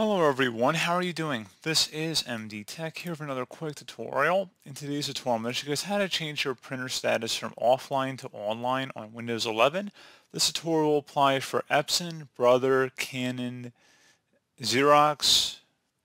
Hello everyone, how are you doing? This is MD Tech here for another quick tutorial. In today's tutorial, I'm going to show you guys how to change your printer status from offline to online on Windows 11. This tutorial will apply for Epson, Brother, Canon, Xerox,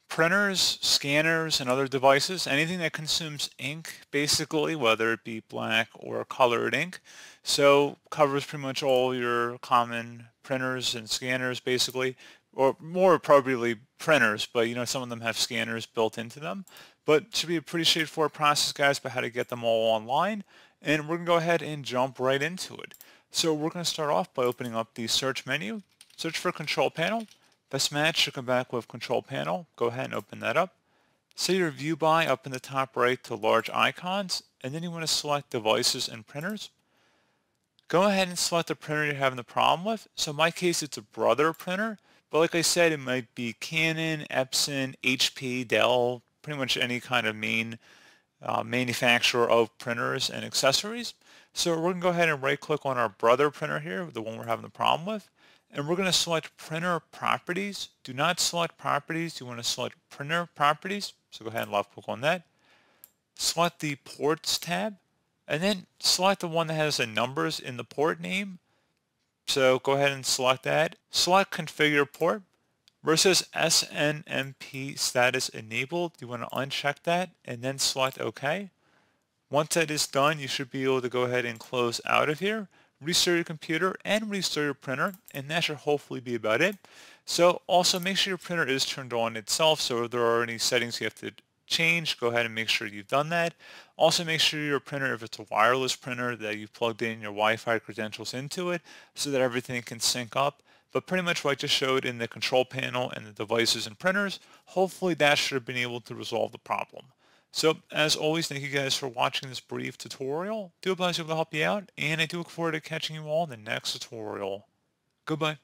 printers, scanners, and other devices, anything that consumes ink, basically, whether it be black or colored ink. So covers pretty much all your common printers and scanners, basically or more appropriately printers, but you know some of them have scanners built into them. But should be a pretty straightforward process, guys, about how to get them all online. And we're going to go ahead and jump right into it. So we're going to start off by opening up the search menu, search for control panel. Best match should come back with control panel. Go ahead and open that up. Set your view by up in the top right to large icons, and then you want to select devices and printers. Go ahead and select the printer you're having the problem with. So in my case, it's a Brother printer. But like I said, it might be Canon, Epson, HP, Dell, pretty much any kind of main uh, manufacturer of printers and accessories. So we're going to go ahead and right click on our brother printer here, the one we're having the problem with, and we're going to select printer properties. Do not select properties, you want to select printer properties, so go ahead and left click on that. Select the ports tab, and then select the one that has the numbers in the port name, so go ahead and select that. Select configure port versus SNMP status enabled. You want to uncheck that and then select OK. Once that is done, you should be able to go ahead and close out of here, restore your computer and restore your printer, and that should hopefully be about it. So also make sure your printer is turned on itself, so if there are any settings you have to change, go ahead and make sure you've done that. Also make sure your printer, if it's a wireless printer, that you have plugged in your Wi-Fi credentials into it so that everything can sync up. But pretty much what I just showed in the control panel and the devices and printers, hopefully that should have been able to resolve the problem. So as always, thank you guys for watching this brief tutorial. Do hope I was able to help you out, and I do look forward to catching you all in the next tutorial. Goodbye.